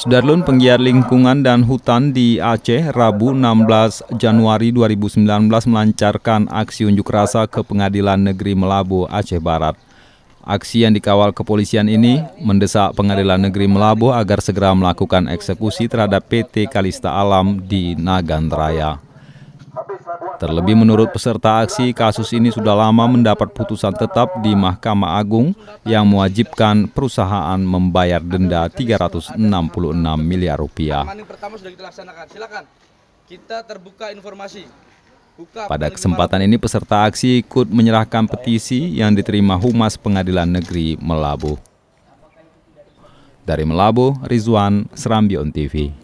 Sudarlun penggiat lingkungan dan hutan di Aceh Rabu 16 Januari 2019 melancarkan aksi unjuk rasa ke Pengadilan Negeri Melabu Aceh Barat. Aksi yang dikawal kepolisian ini mendesak Pengadilan Negeri Melabu agar segera melakukan eksekusi terhadap PT Kalista Alam di Nagan Terlebih menurut peserta aksi, kasus ini sudah lama mendapat putusan tetap di Mahkamah Agung yang mewajibkan perusahaan membayar denda 366 miliar rupiah. Kita terbuka informasi. Pada kesempatan ini peserta aksi ikut menyerahkan petisi yang diterima Humas Pengadilan Negeri Melabu. Dari Melabu, Rizwan, Serambion TV.